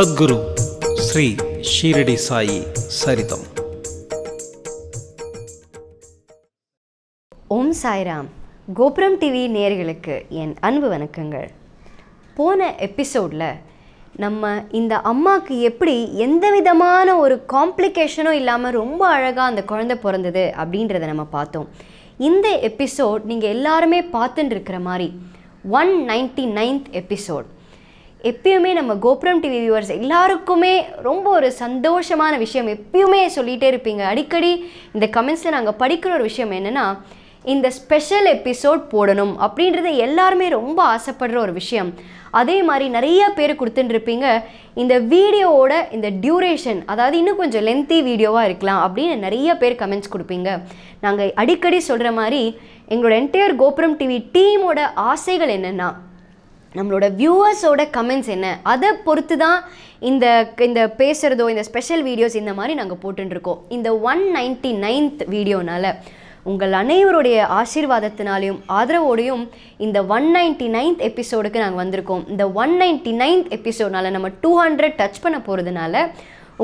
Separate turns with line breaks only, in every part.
சத்குரு ஸ்ரீ ஷீரடி சாயி சரிதம் ஓம் சாய்ராம் கோபுரம் டிவி நேர்களுக்கு என் அன்பு வணக்கங்கள் போன எபிசோடில் நம்ம இந்த அம்மாவுக்கு எப்படி எந்த விதமான ஒரு காம்ப்ளிகேஷனும் இல்லாமல் ரொம்ப அழகாக அந்த குழந்தை பிறந்தது அப்படின்றத நம்ம பார்த்தோம் இந்த எபிசோட் நீங்கள் எல்லாருமே பார்த்துட்டு இருக்கிற மாதிரி ஒன் நைன்டி நைன்த் எபிசோட் எப்பயுமே நம்ம கோபுரம் டிவி வியூவர்ஸ் எல்லாருக்குமே ரொம்ப ஒரு சந்தோஷமான விஷயம் எப்பயுமே சொல்லிகிட்டே இருப்பீங்க அடிக்கடி இந்த கமெண்ட்ஸில் நாங்கள் படிக்கிற ஒரு விஷயம் என்னென்னா இந்த ஸ்பெஷல் எபிசோட் போடணும் அப்படின்றது எல்லாருமே ரொம்ப ஆசைப்படுற ஒரு விஷயம் அதே மாதிரி நிறைய பேர் கொடுத்துட்டுருப்பீங்க இந்த வீடியோவோட இந்த டியூரேஷன் அதாவது இன்னும் கொஞ்சம் லென்த்தி வீடியோவாக இருக்கலாம் அப்படின்னு நிறைய பேர் கமெண்ட்ஸ் கொடுப்பீங்க நாங்கள் அடிக்கடி சொல்கிற மாதிரி எங்களோட என்டையர் கோபுரம் டிவி டீமோட ஆசைகள் என்னென்னா நம்மளோட வியூவர்ஸோட கமெண்ட்ஸ் என்ன அதை பொறுத்து தான் இந்த இந்த பேசுகிறதோ இந்த ஸ்பெஷல் வீடியோஸ் இந்த மாதிரி நாங்கள் போட்டுருக்கோம் இந்த ஒன் நைன்ட்டி நைன்த் வீடியோனால் உங்கள் அனைவருடைய ஆசீர்வாதத்தினாலையும் ஆதரவோடையும் இந்த ஒன் நைன்டி நைன்த் எபிசோடுக்கு நாங்கள் வந்திருக்கோம் இந்த ஒன் நைன்டி நைன்த் எபிசோடனால நம்ம டூ ஹண்ட்ரட் டச் பண்ண போகிறதுனால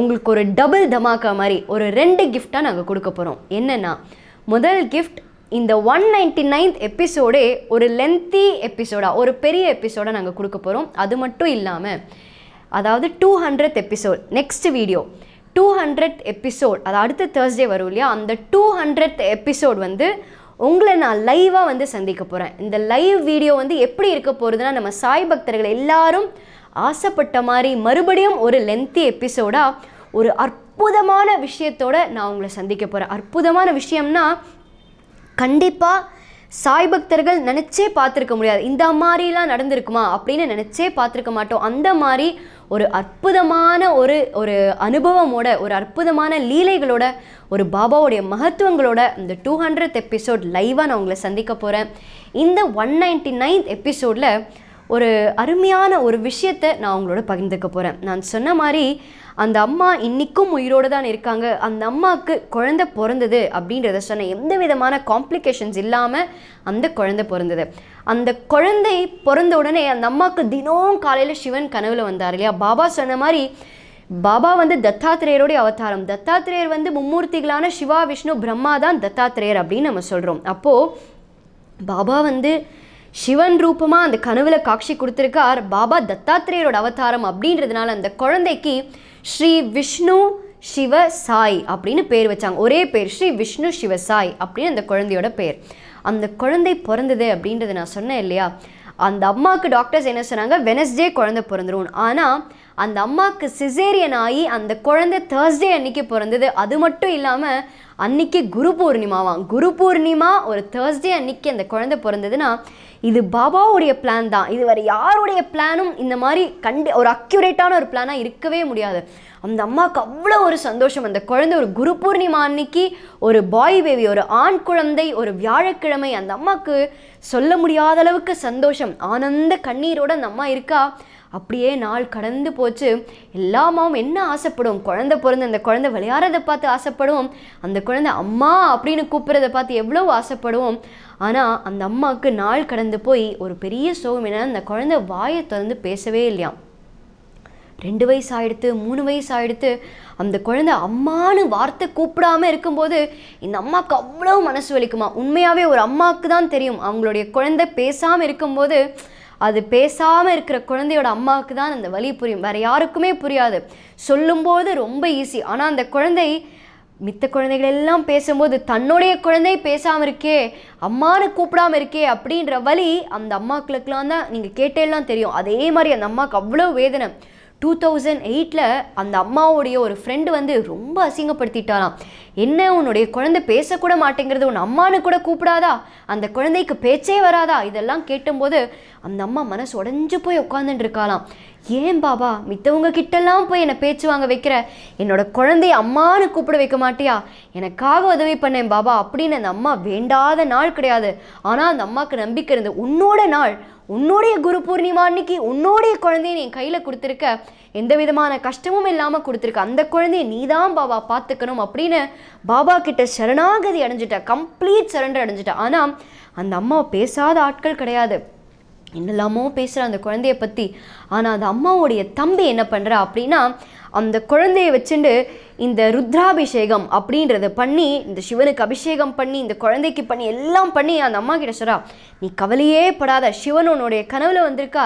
உங்களுக்கு ஒரு டபுள் தமாக்கா மாதிரி ஒரு ரெண்டு கிஃப்டாக நாங்கள் கொடுக்க போகிறோம் என்னென்னா முதல் கிஃப்ட் இந்த ஒன் நைன்டி நைன்த் எபிசோடே ஒரு லென்த்தி எபிசோடாக ஒரு பெரிய எபிசோடாக நாங்கள் கொடுக்க போகிறோம் அது மட்டும் இல்லாமல் அதாவது two hundred episode next video two hundred episode அது அடுத்த தேர்ஸ்டே வரும் இல்லையா அந்த டூ ஹண்ட்ரட் எபிசோட் வந்து உங்களை நான் லைவாக வந்து சந்திக்க போகிறேன் இந்த லைவ் வீடியோ வந்து எப்படி இருக்க போகிறதுன்னா நம்ம சாய் பக்தர்கள் எல்லாரும் ஆசைப்பட்ட மாதிரி மறுபடியும் ஒரு லென்த்தி எபிசோடாக ஒரு அற்புதமான விஷயத்தோட நான் உங்களை சந்திக்க போகிறேன் அற்புதமான விஷயம்னா கண்டிப்பாக சாய் பக்தர்கள் நினச்சே பார்த்துருக்க முடியாது இந்த மாதிரிலாம் நடந்திருக்குமா அப்படின்னு நினச்சே பார்த்துருக்க மாட்டோம் அந்த மாதிரி ஒரு அற்புதமான ஒரு ஒரு அனுபவமோட ஒரு அற்புதமான லீலைகளோட ஒரு பாபாவுடைய மகத்துவங்களோட இந்த டூ ஹண்ட்ரட் எபிசோட் லைவாக நான் உங்களை சந்திக்க போகிறேன் இந்த ஒன் நைன்டி நைன்த் எபிசோடில் ஒரு அருமையான ஒரு விஷயத்தை நான் உங்களோட பகிர்ந்துக்க போகிறேன் நான் சொன்ன மாதிரி அந்த அம்மா இன்றைக்கும் உயிரோடு தான் இருக்காங்க அந்த அம்மாவுக்கு குழந்தை பிறந்தது அப்படின்றத சொன்ன எந்த விதமான காம்ப்ளிகேஷன்ஸ் இல்லாமல் அந்த குழந்தை பிறந்தது அந்த குழந்தை பிறந்த உடனே அந்த அம்மாவுக்கு தினம் காலையில் சிவன் கனவில் வந்தார் இல்லையா பாபா சொன்ன மாதிரி பாபா வந்து தத்தாத்திரேயருடைய அவதாரம் தத்தாத்திரேயர் வந்து மும்மூர்த்திகளான சிவா விஷ்ணு பிரம்மா தான் தத்தாத்திரேயர் அப்படின்னு நம்ம சொல்கிறோம் அப்போது பாபா வந்து சிவன் ரூபமாக அந்த கனவில் காட்சி கொடுத்துருக்கார் பாபா தத்தாத்திரேயரோட அவதாரம் அப்படின்றதுனால அந்த குழந்தைக்கு ஸ்ரீ விஷ்ணு சிவ சாய் அப்படின்னு பேர் வச்சாங்க ஒரே பேர் ஸ்ரீ விஷ்ணு சிவ சாய் அப்படின்னு அந்த குழந்தையோட பேர் அந்த குழந்தை பிறந்தது அப்படின்றத நான் சொன்னேன் இல்லையா அந்த அம்மாவுக்கு டாக்டர்ஸ் என்ன சொன்னாங்க வெனஸ்டே குழந்தை பிறந்துடும் ஆனால் அந்த அம்மாவுக்கு சிசேரியன் ஆகி அந்த குழந்தை தேர்ஸ்டே அன்னைக்கு பிறந்தது அது மட்டும் இல்லாமல் அன்னைக்கு குரு பூர்ணிமாவாம் குரு பூர்ணிமா ஒரு தேர்ஸ்டே அன்னைக்கு அந்த குழந்தை பிறந்ததுன்னா இது பாபாவுடைய பிளான் தான் இது வேறு யாருடைய பிளானும் இந்த மாதிரி கண்டி ஒரு அக்யூரேட்டான ஒரு பிளானாக இருக்கவே முடியாது அந்த அம்மாவுக்கு அவ்வளோ ஒரு சந்தோஷம் அந்த குழந்தை ஒரு குரு பூர்ணிமா அன்னைக்கு ஒரு பாய் பேபி ஒரு ஆண் குழந்தை ஒரு வியாழக்கிழமை அந்த அம்மாவுக்கு சொல்ல முடியாத அளவுக்கு சந்தோஷம் ஆனந்த கண்ணீரோடு அந்த அம்மா இருக்கா அப்படியே நாள் கடந்து போச்சு எல்லா அம்மாவும் என்ன ஆசைப்படும் குழந்தை பிறந்து அந்த குழந்தை விளையாடுறதை பார்த்து ஆசைப்படும் அந்த குழந்தை அம்மா அப்படின்னு கூப்பிட்றதை பார்த்து எவ்வளோ ஆசைப்படுவோம் ஆனால் அந்த அம்மாவுக்கு நாள் கடந்து போய் ஒரு பெரிய சோகம் என்னன்னா அந்த குழந்தை வாயை திறந்து பேசவே இல்லையாம் ரெண்டு வயசு ஆகிடுத்து மூணு வயசு ஆகிடுத்து அந்த குழந்தை அம்மானு வார்த்தை கூப்பிடாம இருக்கும்போது இந்த அம்மாவுக்கு அவ்வளோ மனசு வலிக்குமா உண்மையாகவே ஒரு அம்மாவுக்கு தான் தெரியும் அவங்களுடைய குழந்தை பேசாமல் இருக்கும்போது அது பேசாமல் இருக்கிற குழந்தையோட அம்மாவுக்கு தான் அந்த வழி புரியும் வேறு யாருக்குமே புரியாது சொல்லும்போது ரொம்ப ஈஸி ஆனால் அந்த குழந்தை மித்த குழந்தைகள் எல்லாம் பேசும்போது தன்னுடைய குழந்தை பேசாமல் இருக்கே அம்மானு கூப்பிடாமல் இருக்கே அப்படின்ற வழி அந்த அம்மாக்களுக்கெல்லாம் தான் நீங்கள் கேட்டேலாம் தெரியும் அதே மாதிரி அந்த அம்மாவுக்கு அவ்வளோ வேதனை டூ தௌசண்ட் எயிட்டில் அந்த அம்மாவுடைய ஒரு ஃப்ரெண்டு வந்து ரொம்ப அசிங்கப்படுத்திட்டாலாம் என்ன உன்னுடைய குழந்தை பேசக்கூட மாட்டேங்கிறது உன் அம்மானு கூட கூப்பிடாதா அந்த குழந்தைக்கு பேச்சே வராதா இதெல்லாம் கேட்டும்போது அந்த அம்மா மனசு உடஞ்சு போய் உட்காந்துட்டு இருக்காளாம் ஏன் பாபா மித்தவங்க கிட்டெல்லாம் போய் என்னை பேச்சு வாங்க வைக்கிற என்னோட குழந்தைய அம்மானு கூப்பிட வைக்க மாட்டியா எனக்காக உதவி பண்ணேன் பாபா அப்படின்னு அந்த அம்மா வேண்டாத நாள் கிடையாது ஆனால் அந்த அம்மாவுக்கு நம்பிக்கை இருந்து உன்னோட நாள் உன்னுடைய குரு பூர்ணிமா அன்னைக்கு உன்னோடைய குழந்தைய நீ கையில் கொடுத்துருக்க எந்த விதமான கஷ்டமும் இல்லாமல் கொடுத்துருக்க அந்த குழந்தைய நீ தான் பாபா பார்த்துக்கணும் அப்படின்னு பாபா கிட்ட சரணாகதி அடைஞ்சிட்ட கம்ப்ளீட் சரண்டர் அடைஞ்சிட்ட ஆனால் அந்த அம்மா பேசாத ஆட்கள் கிடையாது என்னெல்லாமோ பேசுகிற அந்த குழந்தைய பற்றி ஆனால் அந்த அம்மாவுடைய தம்பி என்ன பண்ணுறா அப்படின்னா அந்த குழந்தையை வச்சுண்டு இந்த ருத்ராபிஷேகம் அப்படின்றத பண்ணி இந்த சிவனுக்கு அபிஷேகம் பண்ணி இந்த குழந்தைக்கு பண்ணி எல்லாம் பண்ணி அந்த அம்மா கிட்ட சொல்கிறா நீ கவலையே படாத சிவன் உன்னுடைய கனவில் வந்திருக்கா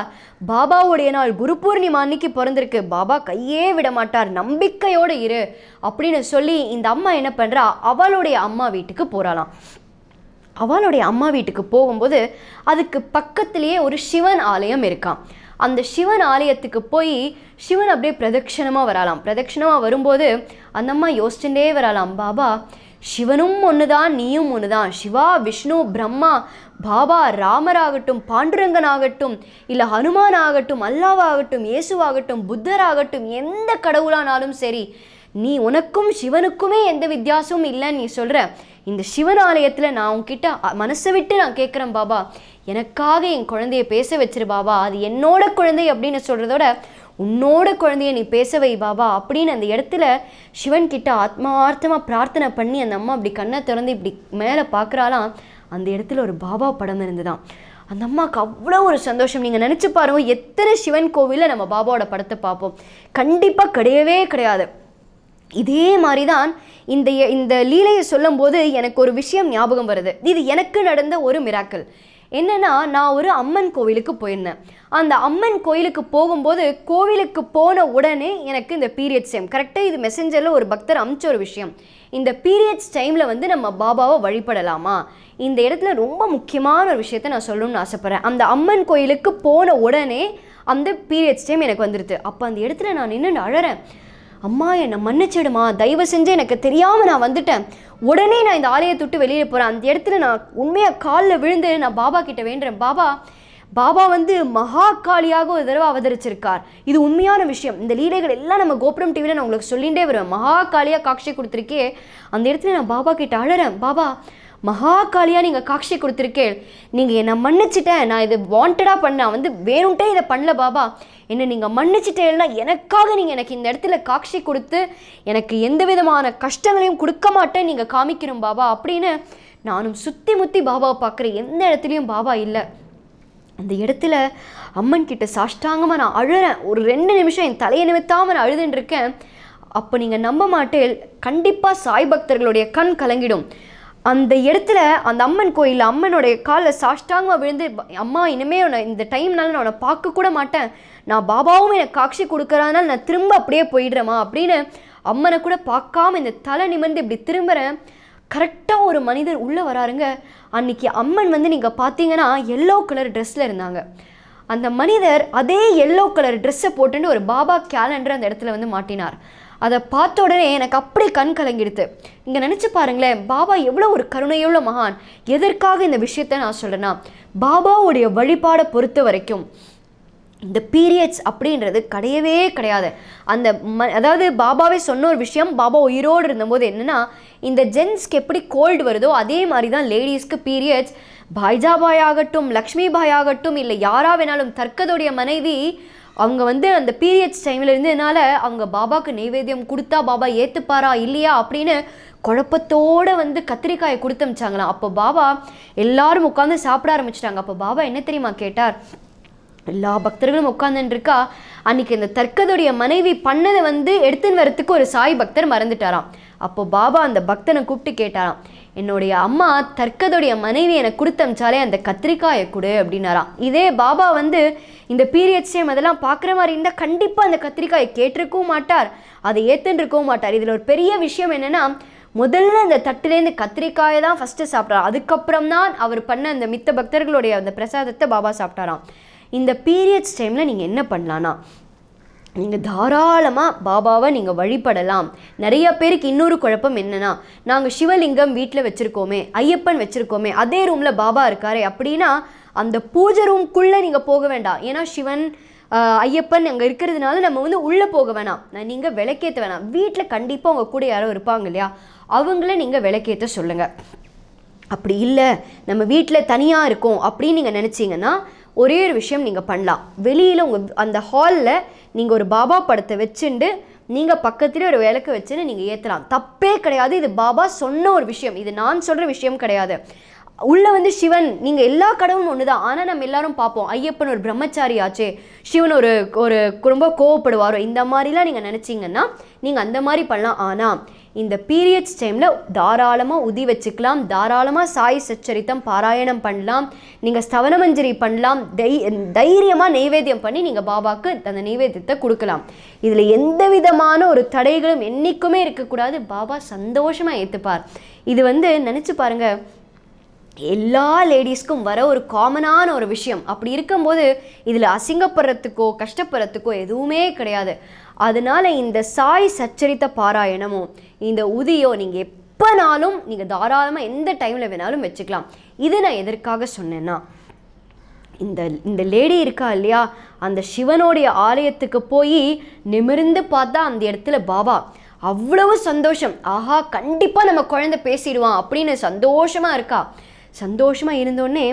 பாபாவுடைய நாள் குரு பூர்ணிமா அன்னைக்கு பிறந்திருக்கு பாபா கையே விட மாட்டார் நம்பிக்கையோடு இரு அப்படின்னு சொல்லி இந்த அம்மா என்ன பண்ணுறா அவளுடைய அம்மா வீட்டுக்கு போகிறாளாம் அவளுடைய அம்மா வீட்டுக்கு போகும்போது அதுக்கு பக்கத்துலேயே ஒரு சிவன் ஆலயம் இருக்கான் அந்த சிவன் ஆலயத்துக்கு போய் சிவன் அப்படியே பிரதட்சிணமாக வரலாம் பிரதட்சிணமாக வரும்போது அந்த அம்மா யோசிச்சுட்டே வரலாம் பாபா சிவனும் ஒன்று தான் நீயும் ஒன்று தான் சிவா விஷ்ணு பிரம்மா பாபா ராமராகட்டும் பாண்டுரங்கன் ஆகட்டும் இல்லை ஹனுமான் ஆகட்டும் அல்லாவாகட்டும் இயேசுவாகட்டும் புத்தராகட்டும் எந்த கடவுளானாலும் சரி நீ உனக்கும் சிவனுக்குமே எந்த வித்தியாசமும் இல்லைன்னு நீ சொல்கிற இந்த சிவன் ஆலயத்தில் நான் உங்ககிட்ட மனசை விட்டு நான் கேட்குறேன் பாபா எனக்காக என் குழந்தைய பேச வச்சிரு பாபா அது என்னோட குழந்தை அப்படின்னு சொல்கிறதோட உன்னோட குழந்தைய நீ பேச வை பாபா அப்படின்னு அந்த இடத்துல சிவன் கிட்ட ஆத்மார்த்தமாக பிரார்த்தனை பண்ணி அந்த அம்மா அப்படி கண்ணை திறந்து இப்படி மேலே பார்க்குறாலாம் அந்த இடத்துல ஒரு பாபா படம் இருந்துதான் அந்த அம்மாவுக்கு அவ்வளோ ஒரு சந்தோஷம் நீங்கள் நினச்சி பாருங்கள் எத்தனை சிவன் கோவிலில் நம்ம பாபாவோட படத்தை பார்ப்போம் கண்டிப்பாக கிடையவே கிடையாது இதே மாதிரி தான் இந்த இந்த லீலையை சொல்லும் போது எனக்கு ஒரு விஷயம் ஞாபகம் வருது இது எனக்கு நடந்த ஒரு மிராக்கல் என்னென்னா நான் ஒரு அம்மன் கோவிலுக்கு போயிருந்தேன் அந்த அம்மன் கோயிலுக்கு போகும்போது கோவிலுக்கு போன உடனே எனக்கு இந்த பீரியட்ஸ் டைம் கரெக்டாக இது மெசஞ்சரில் ஒரு பக்தர் அமிச்ச ஒரு விஷயம் இந்த பீரியட்ஸ் டைமில் வந்து நம்ம பாபாவை வழிபடலாமா இந்த இடத்துல ரொம்ப முக்கியமான ஒரு விஷயத்த நான் சொல்லணும்னு ஆசைப்பட்றேன் அந்த அம்மன் கோயிலுக்கு போன உடனே அந்த பீரியட்ஸ் டைம் எனக்கு வந்துடுது அப்போ அந்த இடத்துல நான் நின்று அழறேன் அம்மா என்னை மன்னிச்சிடுமா தயவு செஞ்சு எனக்கு தெரியாமல் நான் வந்துட்டேன் உடனே நான் இந்த ஆலயத்தை விட்டு வெளியே போகிறேன் அந்த இடத்துல நான் உண்மையாக காலில் விழுந்து நான் பாபா கிட்ட வேண்டேன் பாபா பாபா வந்து மகா காளியாக ஒரு தடவை அவதரிச்சிருக்கார் இது உண்மையான விஷயம் இந்த லீலைகள் எல்லாம் நம்ம கோபுரம் டிவியில் நான் உங்களுக்கு சொல்லிகிட்டே வருவேன் மகா காளியாக காட்சி கொடுத்துருக்கே அந்த இடத்துல நான் பாபா கிட்ட அழறேன் பாபா மகா காளியாக நீங்கள் காட்சி கொடுத்துருக்கேன் நீங்கள் என்னை மன்னிச்சிட்டேன் நான் இதை வாண்டடாக பண்ணேன் வந்து வேணும்ட்டே இதை பண்ணல பாபா என்னை நீங்கள் மன்னிச்சிட்டேன்னா எனக்காக நீங்கள் எனக்கு இந்த இடத்துல காட்சி கொடுத்து எனக்கு எந்த விதமான கஷ்டங்களையும் கொடுக்க மாட்டேன் நீங்கள் காமிக்கணும் பாபா அப்படின்னு நானும் சுற்றி முற்றி பாபாவை பார்க்குற எந்த இடத்துலையும் பாபா இல்லை அந்த இடத்துல அம்மன் கிட்ட சாஷ்டாங்கமாக நான் அழுறேன் ஒரு ரெண்டு நிமிஷம் என் தலையை நிமித்தாமல் நான் அழுதுன்ட்ருக்கேன் அப்போ நீங்கள் நம்ப மாட்டேன் கண்டிப்பாக சாய் பக்தர்களுடைய கண் கலங்கிடும் அந்த இடத்துல அந்த அம்மன் கோயிலில் அம்மனுடைய காலில் சாஷ்டாங்கமாக விழுந்து அம்மா இனிமேல் உன்னை இந்த டைம்னால நான் உன்னை பார்க்க கூட மாட்டேன் நான் பாபாவும் எனக்கு காட்சி கொடுக்குறானால நான் திரும்ப அப்படியே போயிடுறேம்மா அப்படின்னு அம்மனை கூட பார்க்காம இந்த தலை நிமிர்ந்து இப்படி திரும்புகிறேன் கரெக்டாக ஒரு மனிதர் உள்ளே வராருங்க அன்னைக்கு அம்மன் வந்து நீங்கள் பார்த்தீங்கன்னா எல்லோ கலர் ட்ரெஸ்ஸில் இருந்தாங்க அந்த மனிதர் அதே எல்லோ கலர் ட்ரெஸ்ஸை போட்டுட்டு ஒரு பாபா கேலண்டர் அந்த இடத்துல வந்து மாட்டினார் அதை பார்த்த உடனே எனக்கு அப்படி கண் கலங்கிடுது இங்கே நினச்சி பாருங்களேன் பாபா எவ்வளோ ஒரு கருணையுள்ள மகான் எதற்காக இந்த விஷயத்த நான் சொல்கிறேன்னா பாபாவுடைய வழிபாடை பொறுத்த வரைக்கும் இந்த பீரியட்ஸ் அப்படின்றது கிடையவே கிடையாது அந்த ம அதாவது பாபாவே சொன்ன ஒரு விஷயம் பாபா உயிரோடு இருந்தபோது என்னென்னா இந்த ஜென்ஸ்க்கு எப்படி கோல்டு வருதோ அதே மாதிரி தான் லேடிஸ்க்கு பீரியட்ஸ் பாய்ஜாபாய் ஆகட்டும் லக்ஷ்மி பாய் ஆகட்டும் இல்லை யாராக வேணாலும் தர்க்கதோடைய மனைவி அவங்க வந்து அந்த பீரியட்ஸ் டைமில் என்னால் அவங்க பாபாவுக்கு நைவேத்தியம் கொடுத்தா பாபா ஏற்றுப்பாரா இல்லையா அப்படின்னு குழப்பத்தோடு வந்து கத்திரிக்காயை கொடுத்து அமிச்சாங்களாம் அப்போ பாபா எல்லாரும் உட்காந்து சாப்பிட ஆரம்பிச்சிட்டாங்க அப்போ பாபா என்ன தெரியுமா கேட்டார் எல்லா பக்தர்களும் உட்காந்துருக்கா அன்னைக்கு இந்த தர்க்கதுடைய மனைவி பண்ணதை வந்து எடுத்துன்னு வரத்துக்கு ஒரு சாய் பக்தர் மறந்துட்டாராம் அப்போ பாபா அந்த பக்தனை கூப்பிட்டு கேட்டாராம் என்னுடைய அம்மா தர்க்கதுடைய மனைவி எனக்கு கொடுத்தமிச்சாலே அந்த கத்திரிக்காயை கொடு அப்படின்னாராம் இதே பாபா வந்து இந்த பீரியட் டைம் அதெல்லாம் பார்க்குற மாதிரி இருந்தால் கண்டிப்பாக அந்த கத்திரிக்காயை கேட்டிருக்கவும் மாட்டார் அதை ஏற்றுன்னு இருக்கவும் மாட்டார் இதில் ஒரு பெரிய விஷயம் என்னென்னா முதல்ல அந்த தட்டுலேருந்து கத்திரிக்காயை தான் ஃபஸ்ட்டு சாப்பிட்றாரு அதுக்கப்புறம் தான் அவர் பண்ண அந்த மித்த பக்தர்களுடைய அந்த பிரசாதத்தை பாபா சாப்பிட்டாராம் இந்த பீரியட்ஸ் டைமில் நீங்கள் என்ன பண்ணலான்னா நீங்கள் தாராளமாக பாபாவை நீங்கள் வழிபடலாம் நிறைய பேருக்கு இன்னொரு குழப்பம் என்னென்னா நாங்கள் சிவலிங்கம் வீட்டில் வச்சுருக்கோமே ஐயப்பன் வச்சுருக்கோமே அதே ரூமில் பாபா இருக்காரே அப்படின்னா அந்த பூஜை ரூம்குள்ளே நீங்கள் போக வேண்டாம் ஏன்னா சிவன் ஐயப்பன் அங்கே இருக்கிறதுனால நம்ம வந்து உள்ளே போக வேணாம் நான் நீங்கள் விளக்கேற்ற வேணாம் வீட்டில் கண்டிப்பாக உங்கள் கூட யாரோ இருப்பாங்க இல்லையா அவங்கள நீங்கள் விளக்கேற்ற சொல்லுங்கள் அப்படி இல்லை நம்ம வீட்டில் தனியாக இருக்கோம் அப்படின்னு நீங்கள் நினச்சிங்கன்னா ஒரே ஒரு விஷயம் நீங்கள் பண்ணலாம் வெளியில் உங்கள் அந்த ஹாலில் நீங்கள் ஒரு பாபா படத்தை வச்சுண்டு நீங்கள் பக்கத்தில் ஒரு விளக்கு வச்சுன்னு நீங்கள் ஏற்றலாம் தப்பே கிடையாது இது பாபா சொன்ன ஒரு விஷயம் இது நான் சொல்கிற விஷயம் கிடையாது உள்ளே வந்து சிவன் நீங்கள் எல்லா கடவும் ஒன்று தான் ஆனால் நம்ம எல்லாரும் பார்ப்போம் ஐயப்பன் ஒரு பிரம்மச்சாரி ஆச்சே சிவன் ஒரு ஒரு ரொம்ப கோவப்படுவாரோ இந்த மாதிரிலாம் நீங்கள் நினச்சிங்கன்னா நீங்கள் அந்த மாதிரி பண்ணலாம் ஆனால் இந்த பீரியட்ஸ் டைமில் தாராளமாக உதி வச்சுக்கலாம் தாராளமாக சாய் சச்சரித்தம் பாராயணம் பண்ணலாம் நீங்கள் ஸ்தவனமஞ்சரி பண்ணலாம் தை தைரியமாக நெய்வேத்தியம் பண்ணி நீங்கள் பாபாவுக்கு அந்த நைவேத்தியத்தை கொடுக்கலாம் இதில் எந்த விதமான ஒரு தடைகளும் என்றைக்குமே இருக்கக்கூடாது பாபா சந்தோஷமாக ஏற்றுப்பார் இது வந்து நினச்சி பாருங்கள் எல்லா லேடிஸ்க்கும் வர ஒரு காமனான ஒரு விஷயம் அப்படி இருக்கும்போது இதில் அசிங்கப்படுறதுக்கோ கஷ்டப்படுறதுக்கோ எதுவுமே கிடையாது அதனால் இந்த சாய் சச்சரித்த பாராயணமோ இந்த உதியோ நீங்கள் எப்போனாலும் நீங்கள் தாராளமாக எந்த டைமில் வேணாலும் வச்சுக்கலாம் இது நான் எதற்காக சொன்னேன்னா இந்த இந்த லேடி இருக்கா இல்லையா அந்த சிவனுடைய ஆலயத்துக்கு போய் நிமிர்ந்து பார்த்தா அந்த இடத்துல பாபா அவ்வளவு சந்தோஷம் ஆஹா கண்டிப்பாக நம்ம குழந்தை பேசிடுவான் அப்படின்னு சந்தோஷமாக இருக்கா சந்தோஷமாக இருந்தோடனே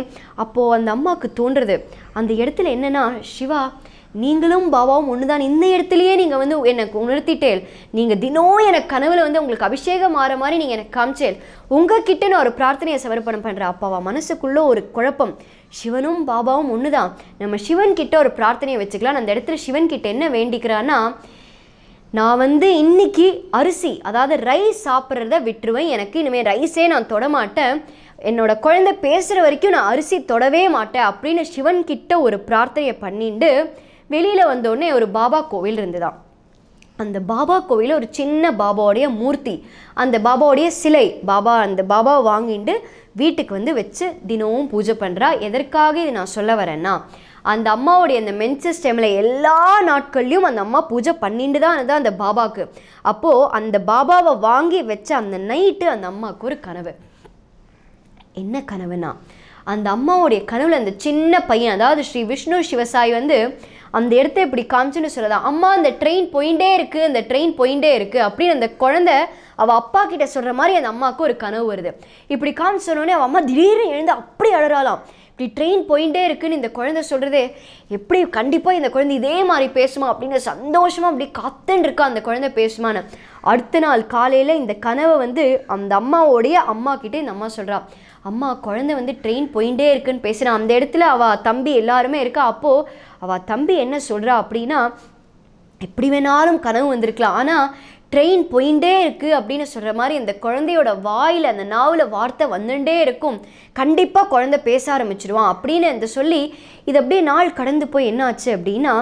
அப்போது அந்த அம்மாவுக்கு தோன்றுறது அந்த இடத்துல என்னென்னா சிவா நீங்களும் பாபாவும் ஒன்று தான் இந்த இடத்துலையே நீங்கள் வந்து எனக்கு உணர்த்திட்டேல் நீங்கள் தினம் எனக்கு கனவில் வந்து உங்களுக்கு அபிஷேகம் மாற மாதிரி நீங்கள் எனக்கு காமிச்சேல் உங்ககிட்ட நான் ஒரு பிரார்த்தனையை சமர்ப்பணம் பண்ணுறேன் அப்பாவா மனசுக்குள்ளே ஒரு குழப்பம் சிவனும் பாபாவும் ஒன்று தான் நம்ம சிவன் கிட்ட ஒரு பிரார்த்தனையை வச்சுக்கலாம் அந்த இடத்துல சிவன் கிட்ட என்ன வேண்டிக்கிறான்னா நான் வந்து இன்னைக்கு அரிசி அதாவது ரைஸ் சாப்பிட்றத விட்டுருவேன் எனக்கு இனிமேல் ரைஸே நான் தொடமாட்டேன் என்னோட குழந்தை பேசுகிற வரைக்கும் நான் அரிசி தொடவே மாட்டேன் அப்படின்னு சிவன் கிட்ட ஒரு பிரார்த்தனையை பண்ணிட்டு வெளியில் வந்தோடனே ஒரு பாபா கோவில் இருந்துதான் அந்த பாபா கோவிலில் ஒரு சின்ன பாபாவுடைய மூர்த்தி அந்த பாபாவுடைய சிலை பாபா அந்த பாபாவை வாங்கிட்டு வீட்டுக்கு வந்து வச்சு தினமும் பூஜை பண்ணுறா எதற்காக இது நான் சொல்ல வரேன்னா அந்த அம்மாவுடைய அந்த மென்சஸ் டைமில் எல்லா நாட்கள்லையும் அந்த அம்மா பூஜை பண்ணிட்டு தான் இருந்தது அந்த பாபாவுக்கு அப்போது அந்த பாபாவை வாங்கி வச்ச அந்த நைட்டு அந்த அம்மாவுக்கு ஒரு கனவு என்ன கனவுனா அந்த அம்மாவுடைய கனவில் அந்த சின்ன பையன் அதாவது ஸ்ரீ விஷ்ணு சிவசாயி வந்து அந்த இடத்த இப்படி காமிச்சுன்னு சொல்லலாம் அம்மா அந்த ட்ரெயின் போயிட்டே இருக்குது அந்த ட்ரெயின் போயிட்டே இருக்குது அப்படின்னு அந்த குழந்தை அவள் அப்பா கிட்ட சொல்கிற மாதிரி அந்த அம்மாவுக்கு ஒரு கனவு வருது இப்படி காமிச்சோடனே அவள் அம்மா திடீர்னு எழுந்து அப்படி அழறாலாம் இப்படி ட்ரெயின் போயிட்டே இருக்குன்னு இந்த குழந்தை சொல்கிறது எப்படி கண்டிப்பாக இந்த குழந்தை இதே மாதிரி பேசுமா அப்படின்னு சந்தோஷமாக அப்படி காத்துன்னு இருக்கா அந்த குழந்தை பேசுமான்னு அடுத்த நாள் காலையில் இந்த கனவை வந்து அந்த அம்மாவோடைய அம்மா கிட்டே இந்த அம்மா சொல்கிறா அம்மா குழந்தை வந்து ட்ரெயின் போயிட்டே இருக்குன்னு பேசுகிறான் அந்த இடத்துல அவள் தம்பி எல்லாருமே இருக்கா அப்போது அவள் தம்பி என்ன சொல்கிறா அப்படின்னா எப்படி வேணாலும் கனவு வந்திருக்கலாம் ஆனால் ட்ரெயின் போயிட்டே இருக்குது அப்படின்னு சொல்கிற மாதிரி அந்த குழந்தையோட வாயில் அந்த நாவில் வார்த்தை வந்துட்டே இருக்கும் கண்டிப்பாக குழந்தை பேச ஆரம்பிச்சிருவான் அப்படின்னு அந்த சொல்லி இது அப்படியே நாள் கடந்து போய் என்னாச்சு அப்படின்னா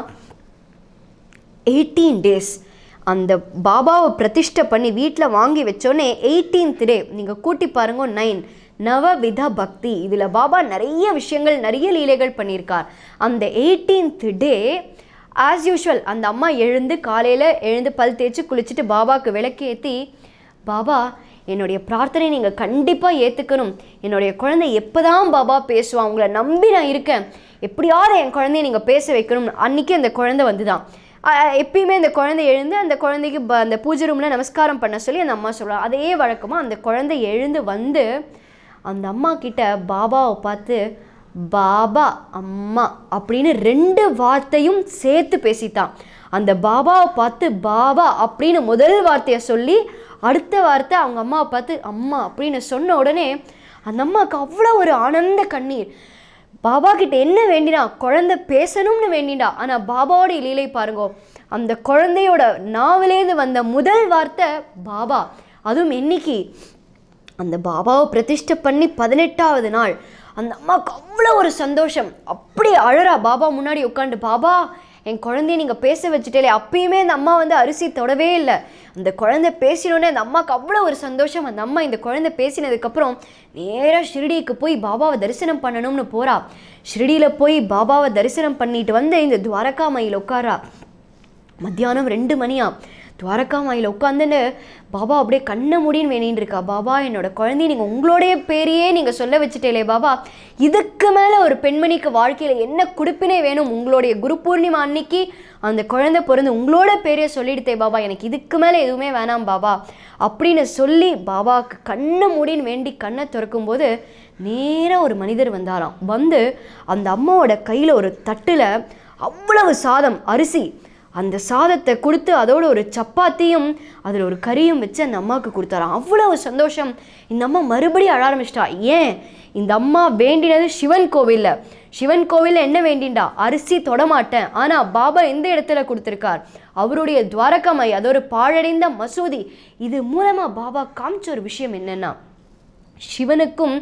எயிட்டீன் டேஸ் அந்த பாபாவை பிரதிஷ்டை பண்ணி வீட்டில் வாங்கி வச்சோன்னே எயிட்டீன்த் டே நீங்கள் கூட்டி பாருங்க நைன் நவவித பக்தி இதில் பாபா நிறைய விஷயங்கள் நிறைய லீலைகள் பண்ணியிருக்கார் அந்த எயிட்டீன்த் டே ஆஸ் யூஷுவல் அந்த அம்மா எழுந்து காலையில் எழுந்து பல் தேய்ச்சி குளிச்சுட்டு பாபாவுக்கு விளக்கேற்றி பாபா என்னுடைய பிரார்த்தனை நீங்கள் கண்டிப்பாக ஏற்றுக்கணும் என்னுடைய குழந்தை எப்போதான் பாபா பேசுவான் உங்களை நம்பி நான் இருக்கேன் எப்படியாவது என் குழந்தைய நீங்கள் பேச வைக்கணும் அன்றைக்கி அந்த குழந்தை வந்து தான் எப்பயுமே அந்த குழந்தை எழுந்து அந்த குழந்தைக்கு அந்த பூஜை ரூமில் நமஸ்காரம் பண்ண சொல்லி அந்த அம்மா சொல்கிறாள் அதே வழக்கமாக அந்த குழந்தை எழுந்து வந்து அந்த அம்மா கிட்ட பாபாவை பார்த்து பாபா அம்மா அப்படின்னு ரெண்டு வார்த்தையும் சேர்த்து பேசித்தான் அந்த பாபாவை பார்த்து பாபா அப்படின்னு முதல் வார்த்தையை சொல்லி அடுத்த வார்த்தை அவங்க அம்மாவை பார்த்து அம்மா அப்படின்னு சொன்ன உடனே அந்த அம்மாவுக்கு அவ்வளோ ஒரு ஆனந்த கண்ணீர் பாபா கிட்ட என்ன வேண்டினா குழந்தை பேசணும்னு வேண்டினா ஆனால் பாபாவோட லீலை பாருங்கோ அந்த குழந்தையோட நாவிலேருந்து வந்த முதல் வார்த்தை பாபா அதுவும் என்னைக்கு அந்த பாபாவை பிரதிஷ்டை பண்ணி பதினெட்டாவது நாள் அந்த அம்மாவுக்கு அவ்வளோ ஒரு சந்தோஷம் அப்படி அழறா பாபா முன்னாடி உட்காந்து பாபா என் குழந்தைய நீங்கள் பேச வச்சுட்டே அப்பயுமே அந்த அம்மா வந்து அரிசி தொடவே இல்லை அந்த குழந்தை பேசினோடனே அந்த அம்மாவுக்கு அவ்வளோ ஒரு சந்தோஷம் அந்த அம்மா இந்த குழந்தை பேசினதுக்கப்புறம் நேராக ஷிரடிக்கு போய் பாபாவை தரிசனம் பண்ணணும்னு போகிறா ஷிரடியில் போய் பாபாவை தரிசனம் பண்ணிட்டு வந்து இந்த மயில் உட்காரா மத்தியானம் ரெண்டு மணியாக துவாரகா மாயில் உட்காந்துன்னு பாபா அப்படியே கண்ணை முடின்னு வேணின்னு இருக்கா பாபா என்னோட குழந்தைய நீங்கள் உங்களோடைய பேரையே நீங்கள் சொல்ல வச்சுட்டேலே பாபா இதுக்கு மேலே ஒரு பெண்மணிக்கு வாழ்க்கையில் என்ன குடுப்பினே வேணும் உங்களுடைய குரு பூர்ணிமா அன்னைக்கு அந்த குழந்தை பிறந்து உங்களோட பேரையே சொல்லிடுத்தே பாபா எனக்கு இதுக்கு மேலே எதுவுமே வேணாம் பாபா அப்படின்னு சொல்லி பாபாவுக்கு கண்ணை மூடின்னு வேண்டி கண்ணை திறக்கும்போது நேராக ஒரு மனிதர் வந்தாராம் வந்து அந்த அம்மாவோட கையில் ஒரு தட்டில் அவ்வளவு சாதம் அரிசி அந்த சாதத்தை கொடுத்து அதோட ஒரு சப்பாத்தியும் அதில் ஒரு கறியும் வச்சு அந்த அம்மாவுக்கு கொடுத்தாராம் அவ்வளோ சந்தோஷம் இந்த அம்மா மறுபடியும் அழ ஆரம்பிச்சிட்டா ஏன் இந்த அம்மா வேண்டினது சிவன் கோவிலில் சிவன் கோவிலில் என்ன வேண்டிண்டா அரிசி தொடமாட்டேன் ஆனால் பாபா எந்த இடத்துல கொடுத்துருக்கார் அவருடைய துவாரகமை அது ஒரு பாழடைந்த மசூதி இது மூலமாக பாபா காமிச்ச ஒரு விஷயம் என்னென்னா சிவனுக்கும்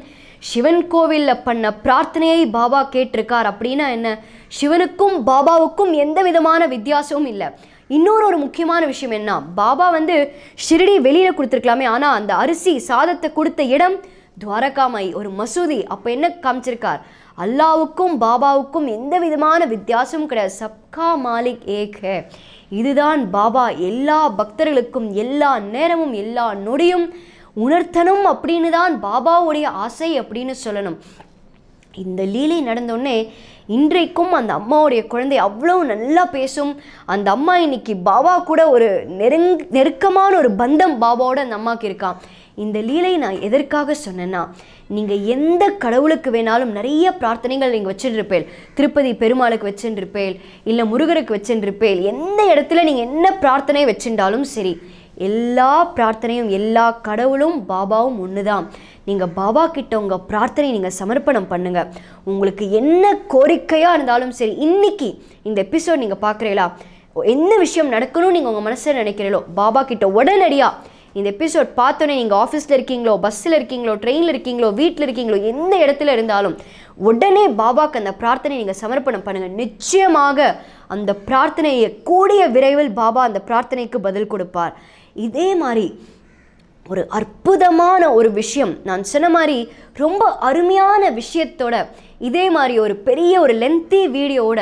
சிவன் கோவிலில் பண்ண பிரார்த்தனையை பாபா கேட்டிருக்கார் அப்படின்னா என்ன சிவனுக்கும் பாபாவுக்கும் எந்த விதமான வித்தியாசமும் இல்லை இன்னொரு ஒரு முக்கியமான விஷயம் என்ன பாபா வந்து ஷிரடி வெளியில் கொடுத்துருக்கலாமே ஆனால் அந்த அரிசி சாதத்தை கொடுத்த இடம் துவாரகாமை ஒரு மசூதி அப்போ என்ன காமிச்சிருக்கார் அல்லாவுக்கும் பாபாவுக்கும் எந்த விதமான வித்தியாசமும் கிடையாது சப்கா மாலிக் ஏக இதுதான் பாபா எல்லா பக்தர்களுக்கும் எல்லா நேரமும் எல்லா நொடியும் உணர்த்தணும் அப்படின்னு தான் பாபாவுடைய ஆசை அப்படின்னு சொல்லணும் இந்த லீலை நடந்தோடனே இன்றைக்கும் அந்த அம்மாவுடைய குழந்தை அவ்வளோ நல்லா பேசும் அந்த அம்மா இன்னைக்கு பாபா கூட ஒரு நெருங் நெருக்கமான ஒரு பந்தம் பாபாவோட அந்த அம்மாவுக்கு இருக்கான் இந்த லீலை நான் எதற்காக சொன்னேன்னா நீங்கள் எந்த கடவுளுக்கு வேணாலும் நிறைய பிரார்த்தனைகள் நீங்கள் வச்சுருப்பேன் திருப்பதி பெருமாளுக்கு வச்சுருப்பேன் இல்லை முருகருக்கு வச்சுருப்பேன் எந்த இடத்துல நீங்கள் என்ன பிரார்த்தனை வச்சுட்டாலும் சரி எல்லா பிரார்த்தனையும் எல்லா கடவுளும் பாபாவும் ஒன்று தான் நீங்கள் பாபா கிட்ட உங்கள் பிரார்த்தனை நீங்கள் சமர்ப்பணம் பண்ணுங்கள் உங்களுக்கு என்ன கோரிக்கையாக இருந்தாலும் சரி இன்றைக்கி இந்த எபிசோட் நீங்கள் பார்க்குறீங்களா என்ன விஷயம் நடக்கணும்னு நீங்கள் உங்கள் மனசில் நினைக்கிறீங்களோ பாபா கிட்ட உடனடியாக இந்த எபிசோட் பார்த்தோன்னே நீங்கள் ஆஃபீஸில் இருக்கீங்களோ பஸ்ஸில் இருக்கீங்களோ ட்ரெயினில் இருக்கீங்களோ வீட்டில் இருக்கீங்களோ எந்த இடத்துல இருந்தாலும் உடனே பாபாவுக்கு அந்த பிரார்த்தனை நீங்கள் சமர்ப்பணம் பண்ணுங்கள் நிச்சயமாக அந்த பிரார்த்தனையை கூடிய விரைவில் பாபா அந்த பிரார்த்தனைக்கு பதில் கொடுப்பார் இதே மாதிரி ஒரு அற்புதமான ஒரு விஷயம் நான் சொன்ன மாதிரி ரொம்ப அருமையான விஷயத்தோட இதே மாதிரி ஒரு பெரிய ஒரு லென்த்தி வீடியோவோட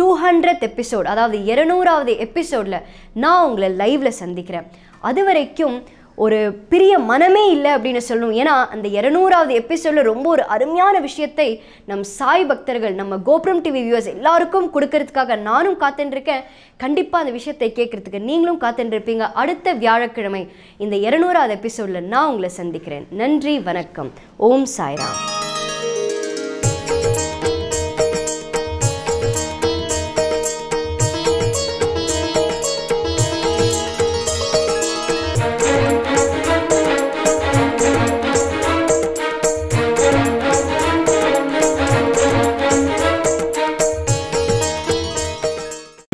டூ ஹண்ட்ரட் எபிசோட் அதாவது இரநூறாவது எபிசோடில் நான் உங்களை லைவில் சந்திக்கிறேன் அது வரைக்கும் ஒரு பிரிய மனமே இல்லை அப்படின்னு சொல்லணும் ஏன்னா அந்த இரநூறாவது எபிசோடில் ரொம்ப ஒரு அருமையான விஷயத்தை நம் சாய் பக்தர்கள் நம்ம கோபுரம் டிவி வியூவர்ஸ் எல்லாருக்கும் கொடுக்கறதுக்காக நானும் காத்துருக்கேன் கண்டிப்பாக அந்த விஷயத்தை கேட்குறதுக்கு நீங்களும் காத்துருப்பீங்க அடுத்த வியாழக்கிழமை இந்த இரநூறாவது எபிசோடில் நான் உங்களை சந்திக்கிறேன் நன்றி வணக்கம் ஓம் சாய்ராம்